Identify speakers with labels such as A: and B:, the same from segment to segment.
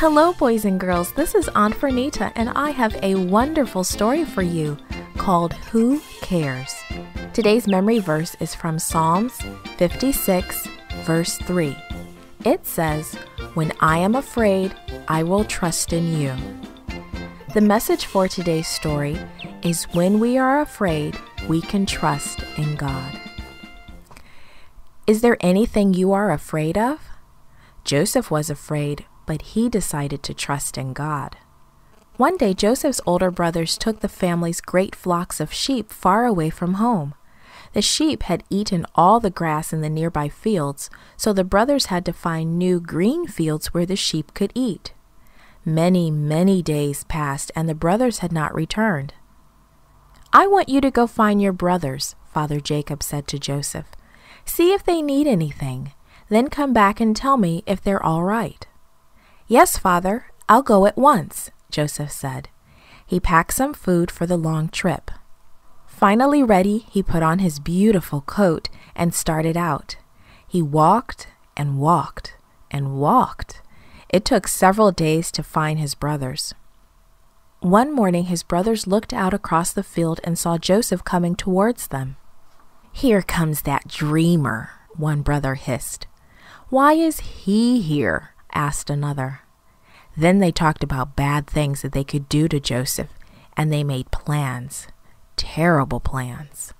A: Hello, boys and girls. This is Aunt Fernita, and I have a wonderful story for you called Who Cares? Today's memory verse is from Psalms 56, verse 3. It says, When I am afraid, I will trust in you. The message for today's story is when we are afraid, we can trust in God. Is there anything you are afraid of? Joseph was afraid but he decided to trust in God. One day, Joseph's older brothers took the family's great flocks of sheep far away from home. The sheep had eaten all the grass in the nearby fields, so the brothers had to find new green fields where the sheep could eat. Many, many days passed, and the brothers had not returned. I want you to go find your brothers, Father Jacob said to Joseph. See if they need anything. Then come back and tell me if they're all right. Yes, father, I'll go at once, Joseph said. He packed some food for the long trip. Finally ready, he put on his beautiful coat and started out. He walked and walked and walked. It took several days to find his brothers. One morning, his brothers looked out across the field and saw Joseph coming towards them. Here comes that dreamer, one brother hissed. Why is he here? asked another. Then they talked about bad things that they could do to Joseph, and they made plans, terrible plans.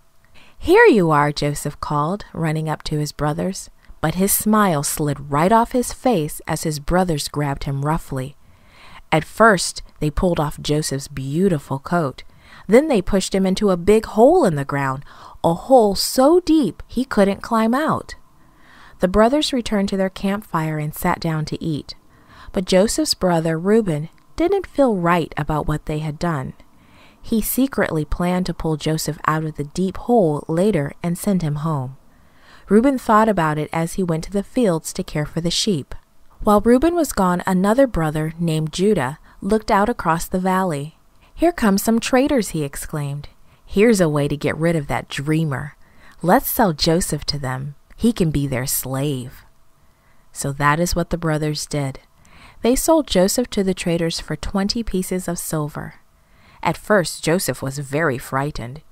A: Here you are, Joseph called, running up to his brothers. But his smile slid right off his face as his brothers grabbed him roughly. At first, they pulled off Joseph's beautiful coat. Then they pushed him into a big hole in the ground, a hole so deep he couldn't climb out. The brothers returned to their campfire and sat down to eat. But Joseph's brother, Reuben, didn't feel right about what they had done. He secretly planned to pull Joseph out of the deep hole later and send him home. Reuben thought about it as he went to the fields to care for the sheep. While Reuben was gone, another brother named Judah looked out across the valley. Here come some traders, he exclaimed. Here's a way to get rid of that dreamer. Let's sell Joseph to them. He can be their slave. So that is what the brothers did. They sold Joseph to the traders for 20 pieces of silver. At first, Joseph was very frightened.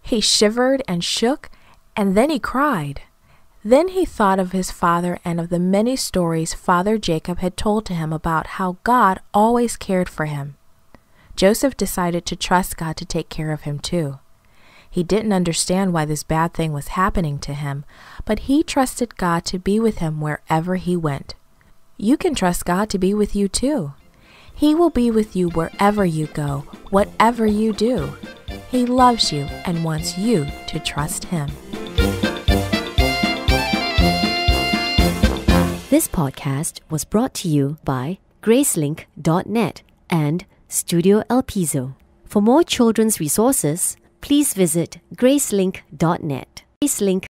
A: He shivered and shook, and then he cried. Then he thought of his father and of the many stories Father Jacob had told to him about how God always cared for him. Joseph decided to trust God to take care of him too. He didn't understand why this bad thing was happening to him, but he trusted God to be with him wherever he went. You can trust God to be with you too. He will be with you wherever you go, whatever you do. He loves you and wants you to trust Him. This podcast was brought to you by Gracelink.net and Studio El Piso. For more children's resources, please visit gracelink.net. Gracelink